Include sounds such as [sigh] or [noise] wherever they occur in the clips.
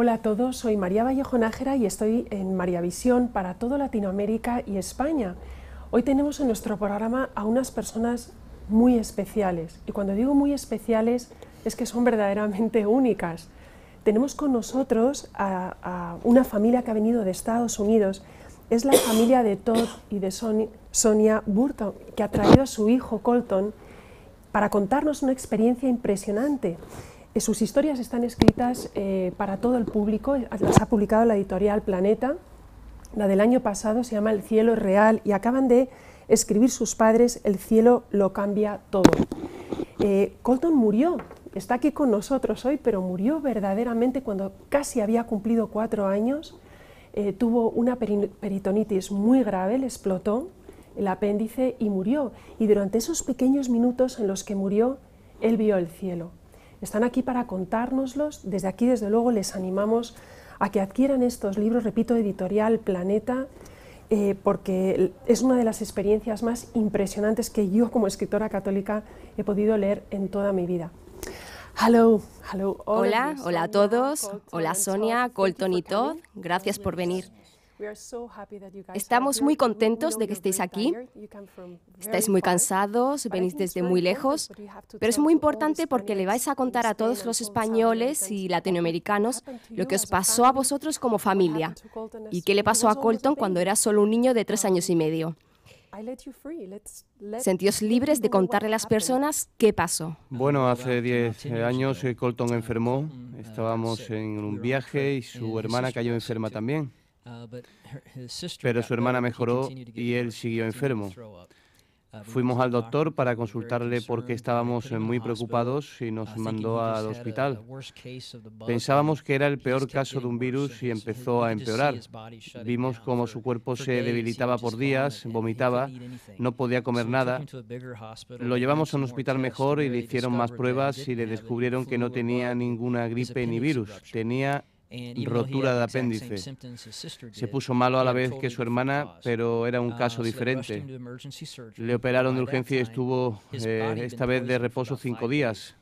Hola a todos, soy María Vallejo Nájera y estoy en María Visión para toda Latinoamérica y España. Hoy tenemos en nuestro programa a unas personas muy especiales y cuando digo muy especiales es que son verdaderamente [laughs] únicas. Tenemos con nosotros a, una familia que ha venido de Estados Unidos. Es la familia de Todd y de Sonia Burton, que ha traído a su hijo Colton para contarnos una experiencia impresionante eh, sus historias están escritas eh, para todo el público, las ha publicado la editorial Planeta, la del año pasado se llama El cielo real y acaban de escribir sus padres El cielo lo cambia todo. Eh, Colton murió, está aquí con nosotros hoy, pero murió verdaderamente cuando casi había cumplido cuatro años, tuvo una peritonitis muy grave, le explotó el apéndice y murió. Y durante esos pequeños minutos en los que murió, él vio el cielo están aquí para contárnoslos. Desde aquí, desde luego, les animamos a que adquieran estos libros, repito, editorial Planeta, eh, porque es una de las experiencias más impresionantes que yo como escritora católica he podido leer en toda mi vida. Hello, Hola, hola a todos. Hola Sonia, Colton y Todd. Gracias por venir. Estamos muy contentos de que estéis aquí. Estáis muy cansados, venís desde muy lejos, pero es muy importante porque le vais a contar a todos los españoles y latinoamericanos lo que os pasó a vosotros como familia y qué le pasó a Colton cuando era solo un niño de tres um, años y medio. Sentíos libres de contarle a las personas qué pasó. Bueno, hace 10 eh, años eh, Colton enfermó, estábamos en un viaje y su hermana cayó enferma también. Uh, Pero su hermana mejoró y él siguió enfermo. Uh, Fuimos al doctor para consultarle porque estábamos muy preocupados y nos uh, mandó al hospital. Pensábamos que era el peor caso de un virus y empezó a empeorar. Vimos cómo su cuerpo se debilitaba por días, vomitaba, no podía comer nada. Lo llevamos a un hospital mejor y le hicieron más pruebas y le descubrieron que no tenía ninguna gripe ni virus, tenía rotura de apéndice. Se puso malo a la vez que su hermana, pero era un uh, caso diferente. Le operaron de urgencia y estuvo eh, esta vez de reposo cinco días.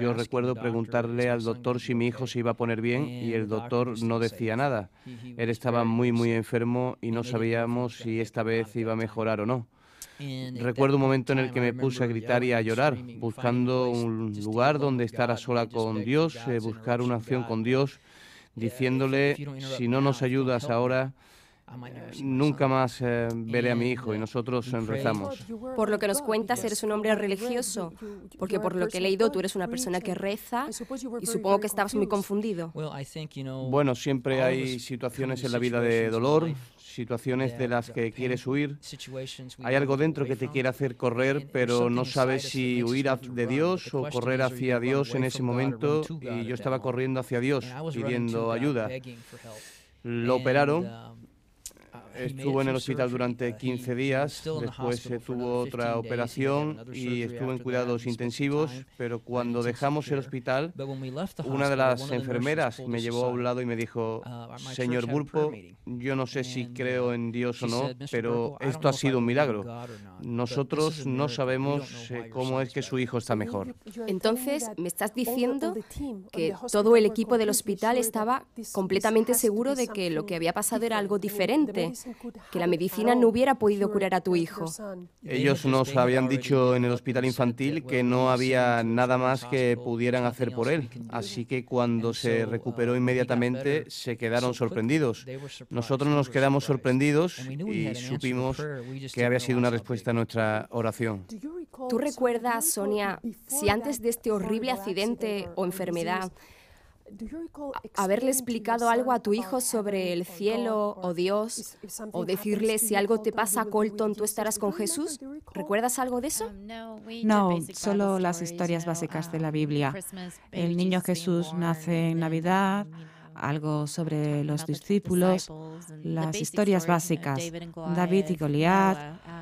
Yo recuerdo preguntarle al doctor si mi hijo se iba a poner bien y el doctor no decía nada. Él estaba muy, muy enfermo y no sabíamos si esta vez iba a mejorar o no. Recuerdo un momento en el que me puse a gritar y a llorar, buscando un lugar donde estar a sola eh, con Dios, buscar una acción con Dios, diciéndole, si no nos ayudas ahora, eh, nunca más eh, veré a mi hijo y uh, nosotros rezamos. Por lo que nos cuentas, eres un hombre religioso, porque por lo que he leído, tú eres una persona que reza y supongo que estabas muy confundido. Bueno, siempre hay situaciones en la vida de dolor, situaciones de las que quieres huir. Hay algo dentro que te quiere hacer correr, pero no sabes si huir de Dios o correr hacia Dios en ese momento. Y yo estaba corriendo hacia Dios pidiendo ayuda. Lo operaron um, Estuvo en el hospital durante 15 días, después se tuvo otra operación y estuvo en cuidados intensivos, pero cuando dejamos el hospital, una de las enfermeras me llevó a un lado y me dijo, señor Burpo, yo no sé si creo en Dios o no, pero esto ha sido un milagro. Nosotros no sabemos eh, cómo es que su hijo está mejor. Entonces, ¿me estás diciendo que todo el equipo del hospital estaba completamente seguro de que lo que había pasado era algo diferente? que la medicina no hubiera podido curar a tu hijo. Ellos nos habían dicho en el hospital infantil que no había nada más que pudieran hacer por él, así que cuando se recuperó inmediatamente se quedaron sorprendidos. Nosotros nos quedamos sorprendidos y supimos que había sido una respuesta a nuestra oración. ¿Tú recuerdas, Sonia, si antes de este horrible accidente o enfermedad, haberle explicado algo a tu hijo sobre el cielo o Dios, o decirle si algo te pasa, Colton, tú estarás con Jesús? ¿Recuerdas algo de eso? Um, no, solo las historias básicas de la um, Biblia. El niño Jesús nace en Navidad, um, algo sobre los discípulos, las historias básicas, David y Goliat,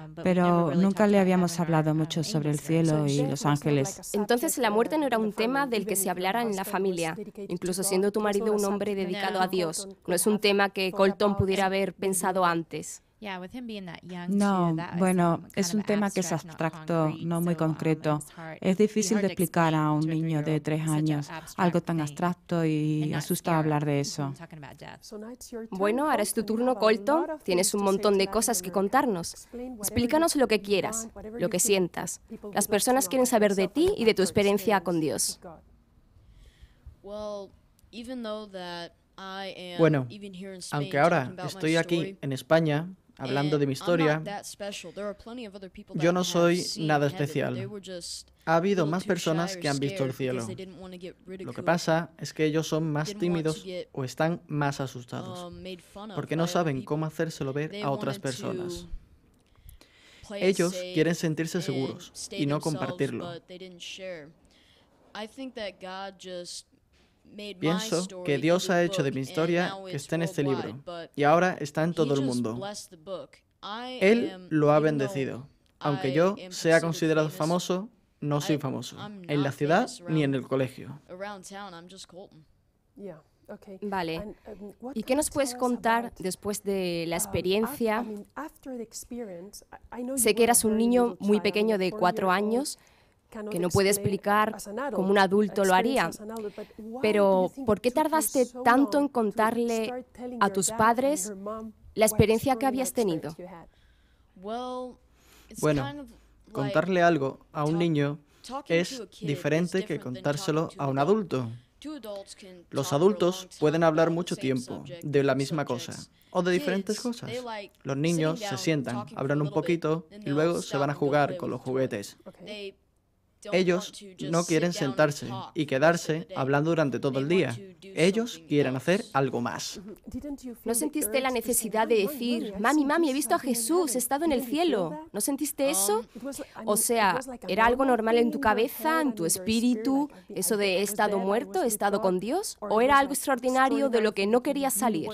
um, pero nunca le habíamos hablado mucho sobre el cielo y los ángeles. Entonces la muerte no era un tema del que se hablara en la familia, incluso siendo tu marido un hombre dedicado a Dios. No es un tema que Colton pudiera haber pensado antes no, bueno, es un tema que es abstracto, no muy um, concreto. Es difícil de explicar a un niño de tres años algo tan abstracto y asusta hablar de eso. Bueno, ahora es tu turno, Colton. Tienes un montón de cosas que contarnos. Explícanos lo que quieras, lo que sientas. Las personas quieren saber de ti y de tu experiencia con Dios. Bueno, aunque ahora estoy aquí en España, hablando de mi historia, yo no soy nada especial. Ha habido más personas que han visto el cielo. Lo que pasa es que ellos son más tímidos o están más asustados, um, porque no saben cómo hacérselo ver a otras personas. Ellos quieren sentirse seguros y no compartirlo. I think that Pienso que Dios ha hecho de mi historia que está en este libro y ahora está en todo el mundo. Él lo ha bendecido. Aunque yo sea considerado famoso, no soy famoso, en la ciudad ni en el colegio. Vale. Um, ¿Y qué nos puedes contar después de la um, experiencia? Sé que eras un niño muy pequeño de cuatro años que no puede este, explicar como un adulto lo haría. Pero ¿por qué tardaste tanto en contarle a tus padres la experiencia que habías tenido? Bueno, contarle algo a un niño es diferente que contárselo a un adulto. Los adultos pueden hablar mucho tiempo de la misma cosa o de diferentes cosas. Los niños se sientan, hablan un poquito y luego se van a jugar con los juguetes. Ellos no quieren sentarse y quedarse hablando durante todo el día. Ellos quieren hacer algo más. ¿No sentiste la necesidad de decir, mami, mami, he visto a Jesús, he estado en el cielo? ¿No sentiste eso? O sea, ¿era algo normal en tu cabeza, en tu espíritu, eso de he estado muerto, he estado con Dios? ¿O era algo extraordinario de lo que no querías salir?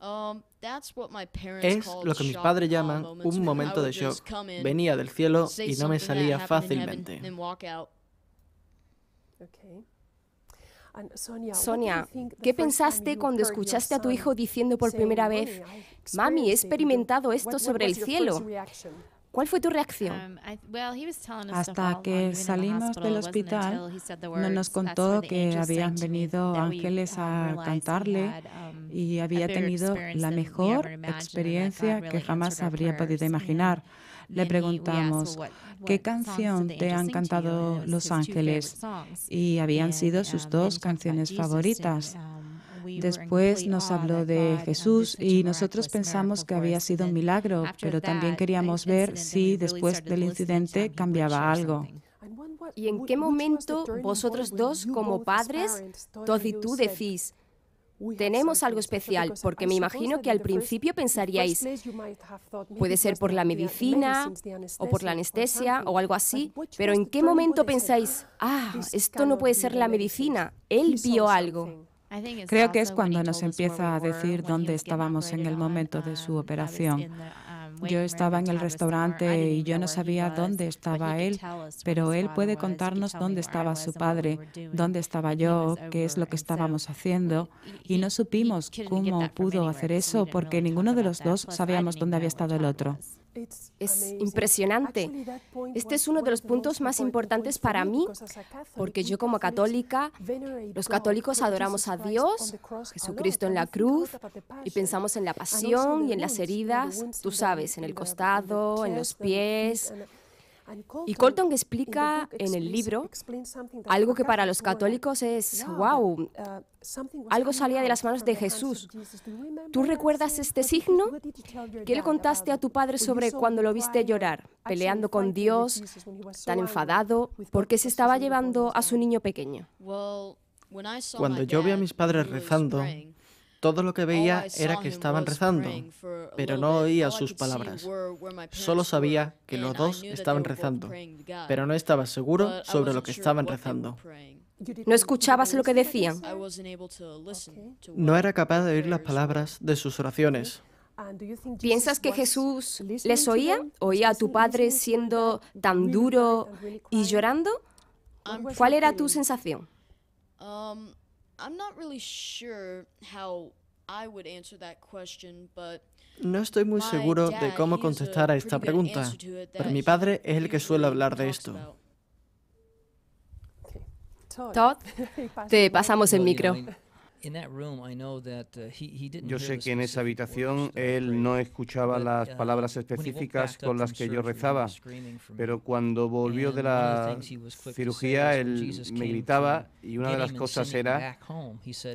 Um, es lo que mis padres llaman un momento de shock. Venía del cielo y no me salía fácilmente. Sonia, ¿qué pensaste cuando escuchaste a tu hijo diciendo por primera vez, Mami, he experimentado esto sobre el cielo? ¿Cuál fue tu reacción? Um, Hasta que salimos del hospital, no nos contó que habían venido ángeles um, a cantarle um, y había tenido la mejor experiencia que jamás habría podido imaginar. Le preguntamos, ¿qué canción te han cantado los ángeles? Y habían sido sus dos canciones favoritas. Después nos habló de Jesús y nosotros pensamos que había sido un milagro, pero también queríamos ver si después del incidente cambiaba algo. ¿Y en qué momento vosotros dos, como padres, Todd y tú decís, tenemos algo especial, porque me imagino que al principio pensaríais, puede ser por la medicina o por la anestesia o algo así, pero ¿en qué momento pensáis, ah, esto no puede ser la medicina, él vio algo? Creo que es cuando nos empieza a decir dónde estábamos en el momento de su um, operación. Um, yo estaba en el restaurante y yo no sabía dónde estaba él, pero él puede contarnos dónde estaba su padre, dónde estaba yo, qué es lo que estábamos haciendo. Y no supimos cómo pudo hacer eso porque ninguno de los dos sabíamos dónde había estado el otro. Es impresionante. Este es uno de los puntos más importantes para mí, porque yo como católica, los católicos adoramos a Dios, Jesucristo en la cruz, y pensamos en la pasión y en las heridas, tú sabes, en el costado, en los pies, y Colton explica en el libro algo que para los uh, católicos es, wow, uh, algo salía de las manos de Jesús. ¿Tú recuerdas este signo? ¿Qué le contaste a tu padre sobre cuando lo viste llorar, peleando con Dios, tan enfadado, porque se estaba llevando a su niño pequeño? Cuando yo vi a mis padres rezando, todo lo que veía era que estaban rezando, pero no oía sus palabras. Solo sabía que los dos estaban rezando, pero no estaba seguro sobre lo que estaban rezando. ¿No escuchabas lo que decían? No era capaz de oír las palabras de sus oraciones. ¿Piensas que Jesús les oía? ¿Oía a tu padre siendo tan duro y llorando? ¿Cuál era tu sensación? Um, no estoy muy seguro de cómo contestar a esta pregunta, pero mi padre es el que suele hablar de esto. Todd, [laughs] te pasamos el micro. Yo sé que en esa habitación uh, él no escuchaba las uh, palabras específicas con las que yo rezaba, pero cuando volvió de la cirugía él me gritaba y una de las cosas era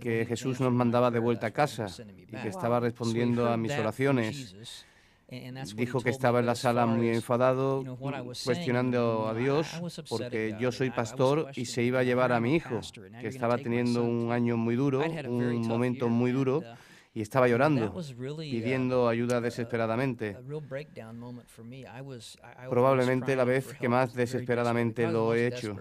que Jesús nos mandaba de vuelta a casa y que estaba respondiendo a mis oraciones. Dijo que estaba en la sala muy enfadado, cuestionando a Dios, porque yo soy pastor y se iba a llevar a mi hijo, que estaba teniendo un año muy duro, un momento muy duro, uh, y estaba llorando, uh, pidiendo ayuda desesperadamente. Probablemente la vez que más desesperadamente lo he hecho.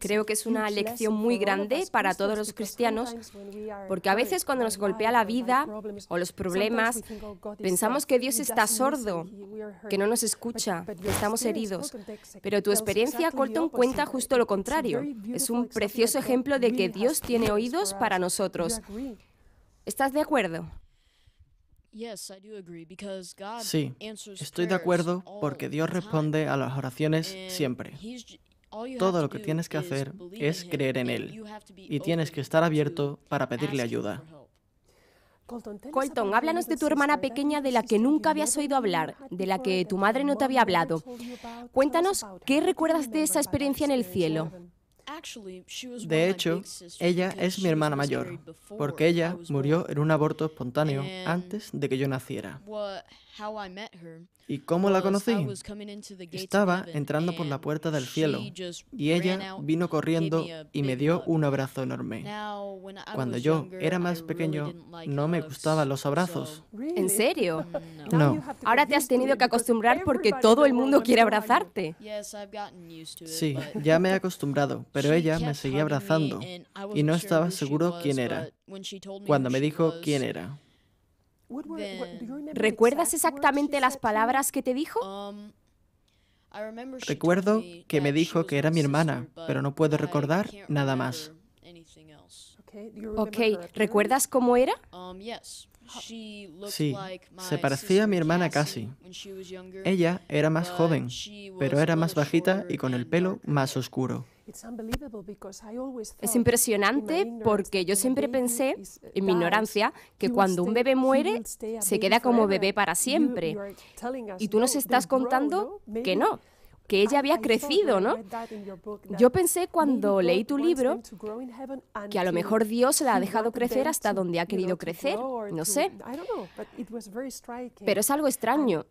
Creo que es una lección muy grande para todos los cristianos, porque a veces cuando nos golpea la vida o los problemas, oh, pensamos que Dios está sordo, que no nos escucha, que estamos heridos. Pero tu experiencia, Colton, cuenta justo lo contrario. Es un precioso ejemplo de que Dios tiene oídos para nosotros. ¿Estás de acuerdo? Sí, estoy de acuerdo porque Dios responde a las oraciones siempre. Todo lo que tienes que hacer es creer en Él y tienes que estar abierto para pedirle ayuda. Colton, háblanos de tu hermana pequeña de la que nunca habías oído hablar, de la que tu madre no te había hablado. Cuéntanos qué recuerdas de esa experiencia en el cielo. De hecho, ella es mi hermana mayor, porque ella murió en un aborto espontáneo antes de que yo naciera. ¿Y cómo la conocí? Estaba entrando por la puerta del cielo y ella vino corriendo y me dio un abrazo enorme. Cuando yo era más pequeño, no me gustaban los abrazos. ¿En serio? Mm, no. Ahora te has tenido que acostumbrar porque todo el mundo quiere abrazarte. Sí, ya me he acostumbrado, [laughs] pero ella me seguía abrazando y no estaba seguro quién era cuando me dijo quién era. ¿Recuerdas exactamente las palabras que te dijo? Um, Recuerdo que me dijo que era mi hermana, pero no puedo recordar nada más. Ok, ¿recuerdas cómo era? Um, Sí, se parecía a mi hermana casi. Ella era más joven, pero era más bajita y con el pelo más oscuro. Es impresionante porque yo siempre pensé, en uh, mi ignorancia, que cuando un bebé muere, se queda como bebé para siempre. Y tú nos estás contando que no, que ella había crecido, ¿no? Yo pensé cuando leí tu libro que a lo mejor Dios la ha dejado crecer hasta donde ha querido crecer, no sé. Pero es algo extraño.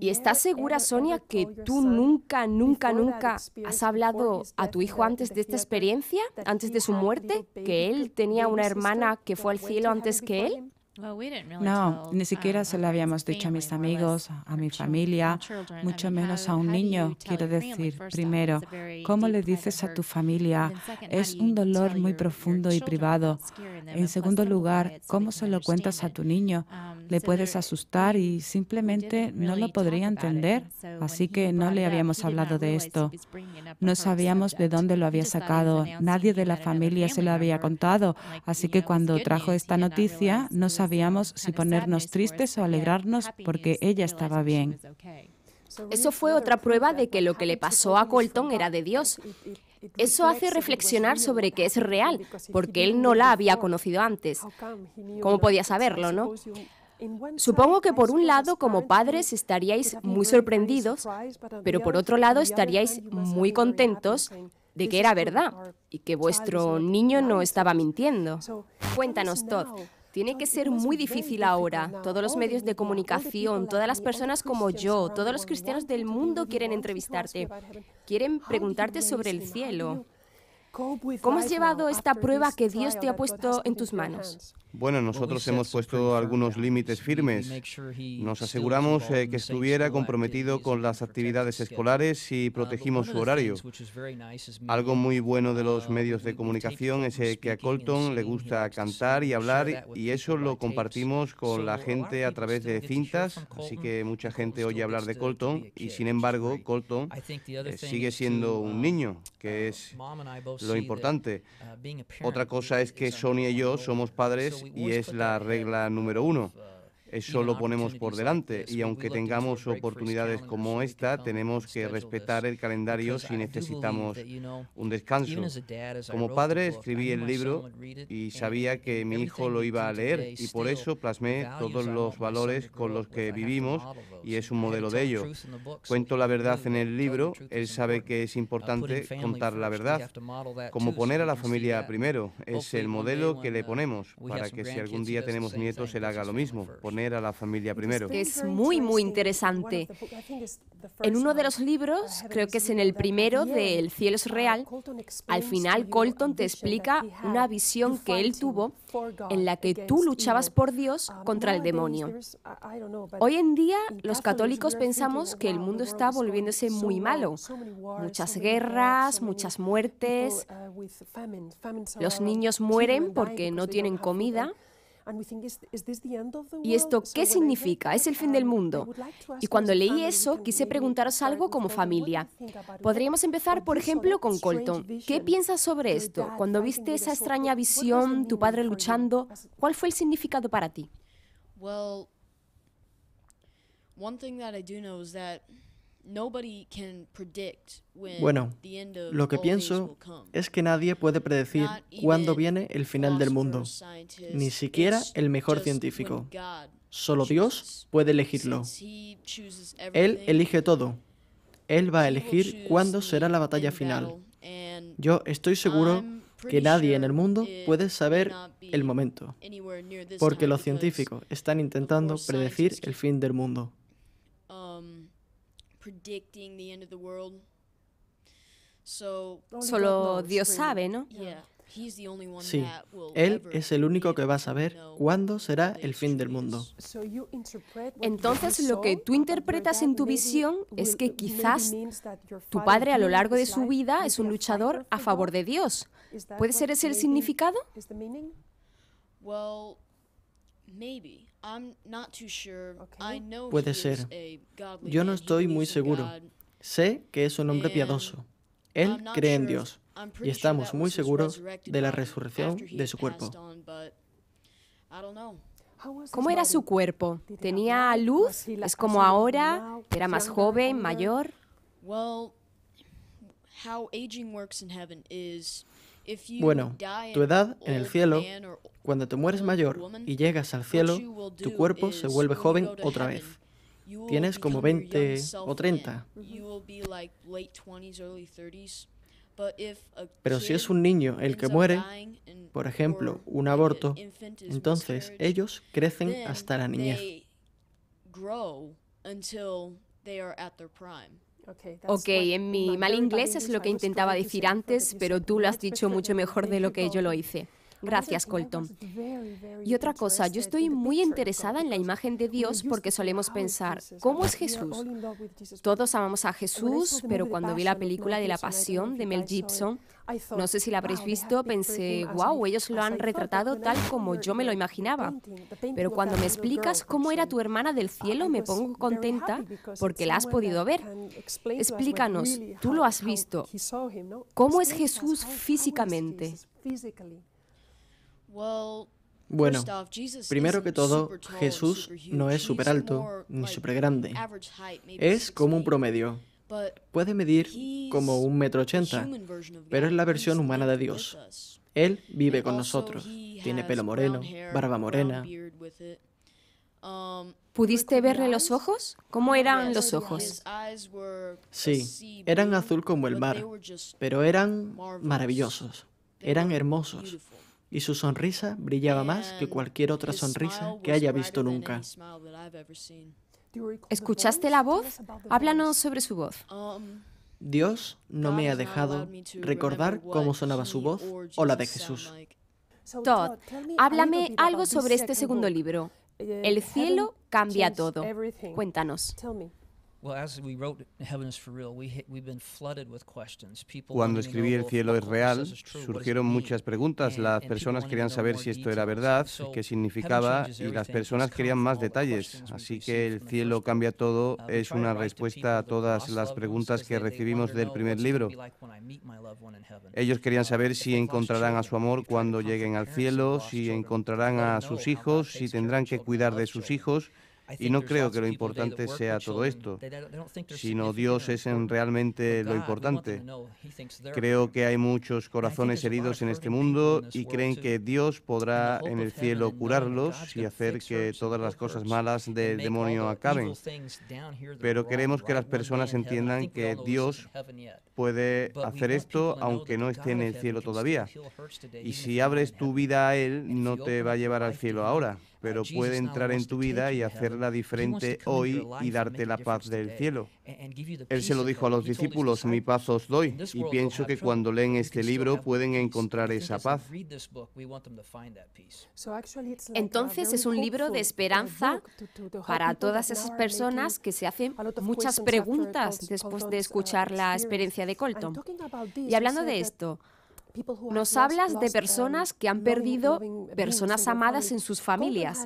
¿Y estás segura, Sonia, que tú nunca, nunca, nunca has hablado a tu hijo antes de esta experiencia, antes de su muerte, que él tenía una hermana que fue al cielo antes que él? No, ni um, siquiera se lo habíamos dicho a mis amigos, a mi familia, mucho menos a un niño. Quiero decir, primero, ¿cómo le dices a tu familia? Es un dolor muy profundo y privado. En segundo lugar, ¿cómo se lo cuentas a tu niño? Um, le eh, puedes asustar y simplemente no lo podría eh, entender. Así que no le habíamos hablado de esto. No sabíamos de dónde lo había sacado. Nadie de la familia se lo había contado. Así que cuando trajo esta noticia, no um, sabíamos si ponernos tristes o alegrarnos porque ella estaba bien. Eso fue otra prueba de que lo que le pasó a Colton era de Dios. Eso hace reflexionar sobre que es real, porque él no la había conocido antes. ¿Cómo podía saberlo, no? Supongo que por un lado como padres estaríais muy sorprendidos, pero por otro lado estaríais muy contentos de que era verdad y que vuestro niño no estaba mintiendo. Cuéntanos, Todd. Tiene que ser muy difícil ahora. Todos los medios de comunicación, todas las personas como yo, todos los cristianos del mundo quieren entrevistarte, quieren preguntarte sobre el cielo. ¿Cómo has llevado esta prueba que Dios te ha puesto en tus manos? Bueno, nosotros hemos puesto algunos límites firmes. Nos aseguramos eh, que estuviera comprometido con las actividades escolares y uh, protegimos su horario. Algo muy bueno de los uh, medios de comunicación es eh, que a Colton le gusta cantar y hablar y eso lo compartimos con la gente a través de cintas, así que mucha gente oye hablar de Colton y sin embargo Colton eh, sigue siendo un niño, que es lo importante. Uh, Otra cosa es que Sony y yo somos padres y es la regla número uno. Uh, eso lo ponemos por delante y aunque tengamos oportunidades como esta, tenemos que respetar el calendario si necesitamos un descanso. Como padre escribí el libro y sabía que mi hijo lo iba a leer y por eso plasmé todos los valores con los que vivimos y es un modelo de ello. Cuento la verdad en el libro, él sabe que es importante contar la verdad, como poner a la familia primero, es el modelo que le ponemos para que si algún día tenemos nietos él haga lo mismo, poner la familia primero. Es muy, muy interesante. En uno de los libros, creo que es en el primero de El cielo es uh, real, al final Colton te explica una visión que él tuvo en la que tú luchabas por Dios um, contra el demonio. Hoy en día los católicos pensamos que el mundo está volviéndose muy malo. Muchas guerras, muchas muertes, los niños mueren porque no tienen comida ¿Y esto qué significa? ¿Es el fin del mundo? Y cuando leí eso, quise preguntaros algo como familia. Podríamos empezar, por ejemplo, con Colton. ¿Qué piensas sobre esto? Cuando viste esa extraña visión, tu padre luchando, ¿cuál fue el significado para ti? Well, bueno, lo que pienso es que nadie puede predecir cuándo viene el final del mundo, ni siquiera el mejor científico. Solo Dios puede elegirlo. Él elige todo. Él va a elegir cuándo será la batalla final. Yo estoy seguro que nadie en el mundo puede saber el momento, porque los científicos están intentando predecir el fin del mundo. Solo Dios sabe, ¿no? Sí, Él es el único que va a saber cuándo será el fin del mundo. Entonces lo que tú interpretas en tu visión es que quizás tu padre a lo largo de su vida es un luchador a favor de Dios. ¿Puede ser ese el significado? Puede ser. Yo no estoy muy seguro. Sé que es un hombre piadoso. Él cree en Dios y estamos muy seguros de la resurrección de su cuerpo. ¿Cómo era su cuerpo? ¿Tenía luz? ¿Es como ahora? ¿Era más joven, mayor? Bueno, tu edad en el cielo, cuando te mueres mayor y llegas al cielo, tu cuerpo se vuelve joven otra vez. Tienes como 20 o 30. Pero si es un niño el que muere, por ejemplo, un aborto, entonces ellos crecen hasta la niñez. Ok, en mi mal inglés es lo que intentaba decir antes, pero tú lo has dicho mucho mejor de lo que yo lo hice. Gracias, Colton. Y otra cosa, yo estoy muy interesada en la imagen de Dios porque solemos pensar, ¿cómo es Jesús? Todos amamos a Jesús, pero cuando vi la película de la Pasión de Mel Gibson, no sé si la habréis visto, pensé, wow, ellos lo han retratado tal como yo me lo imaginaba. Pero cuando me explicas cómo era tu hermana del cielo, me pongo contenta porque la has podido ver. Explícanos, tú lo has visto. ¿Cómo es Jesús físicamente? Bueno, primero que todo, Jesús no es súper alto ni súper grande. Es como un promedio. Puede medir como un metro ochenta, pero es la versión humana de Dios. Él vive con nosotros. Tiene pelo moreno, barba morena. Um, ¿Pudiste verle los ojos? ¿Cómo eran los ojos? Sí, eran azul como el mar, pero eran maravillosos, eran hermosos y su sonrisa brillaba más que cualquier otra sonrisa que haya visto nunca. ¿Escuchaste la voz? Háblanos sobre su voz. Um, Dios no me ha dejado recordar cómo sonaba su voz o la de Jesús. Todd, háblame algo sobre este segundo libro. Eh, El cielo cambia todo. Cuéntanos. Cuando escribí El cielo es real, surgieron muchas preguntas. Las personas querían saber si esto era verdad, qué significaba, y las personas querían más detalles. Así que El cielo cambia todo uh, es una respuesta a todas las preguntas que recibimos del primer libro. Ellos querían uh, saber si encontrarán a su amor cuando lleguen al cielo, si encontrarán a sus hijos, si tendrán que cuidar de sus hijos y no creo que lo importante sea todo esto, sino Dios es en realmente lo importante. Creo que hay muchos corazones heridos en este mundo y creen que Dios podrá en el cielo curarlos y hacer que todas las cosas malas del demonio acaben. Pero queremos que las personas entiendan que Dios puede hacer esto aunque no esté en el cielo todavía. Y si abres tu vida a Él, no te va a llevar al cielo ahora pero puede entrar en tu vida y hacerla diferente hoy y darte la paz del cielo. Él se lo dijo a los discípulos, mi paz os doy, y pienso que cuando leen este libro pueden encontrar esa paz. Uh, Entonces es un libro de esperanza para todas esas personas que se hacen muchas preguntas después de uh, escuchar la experiencia de Colton. Y hablando de esto, nos hablas de personas um, que han perdido personas amadas en sus familias.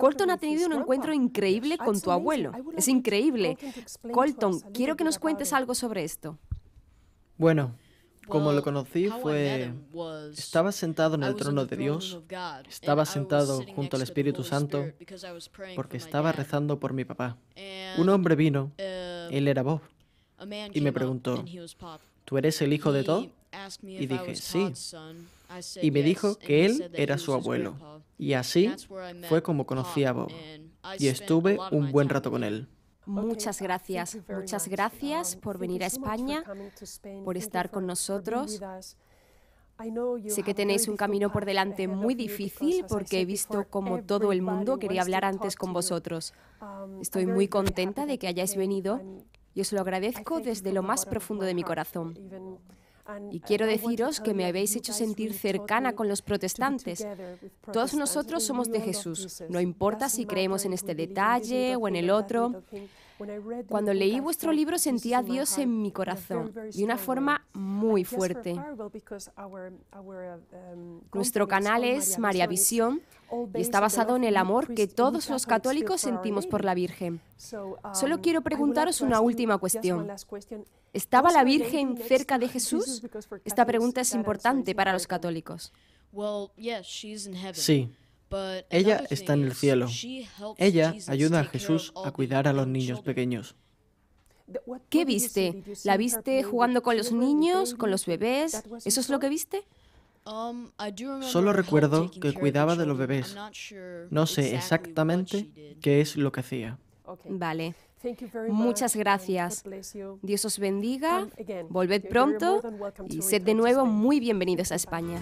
Colton ha tenido un encuentro increíble con tu abuelo. Es increíble. Colton, quiero que nos cuentes algo sobre esto. Bueno, como lo conocí fue... Estaba sentado en el trono de Dios, estaba sentado junto al Espíritu Santo porque estaba rezando por mi papá. Un hombre vino, um, él era Bob, y me preguntó, ¿tú eres el hijo de Todd? Y dije, sí. Y me dijo que él era su abuelo. Y así fue como conocí a Bob. Y estuve un buen rato con él. Muchas gracias, muchas gracias um, por venir a España, por estar con nosotros. Sé que tenéis un camino por delante muy difícil porque he visto como todo el mundo quería hablar antes con vosotros. Um, Estoy muy contenta de que hayáis venido y os lo agradezco desde lo más profundo de mi corazón. Y quiero deciros que me habéis hecho sentir cercana con los protestantes. Todos nosotros somos de Jesús, no importa si creemos en este detalle o en el otro. Cuando leí vuestro libro sentí a Dios en mi corazón de una forma muy fuerte. Uh, um, Nuestro canal oh, es María Visión y está basado en el amor que todos los católicos sentimos por la Virgen. Solo um, quiero preguntaros una última cuestión. ¿Estaba la Virgen cerca de Jesús? Esta pregunta es importante para los católicos. Sí, ella está en el cielo. Ella ayuda a Jesús a cuidar a los niños pequeños. ¿Qué viste? ¿La viste jugando con los niños, con los bebés? ¿Eso es lo que viste? Um, Solo recuerdo que cuidaba de los bebés. No sé exactamente qué es lo que hacía. Vale. Muchas gracias. Dios os bendiga. Volved pronto y sed de nuevo muy bienvenidos a España.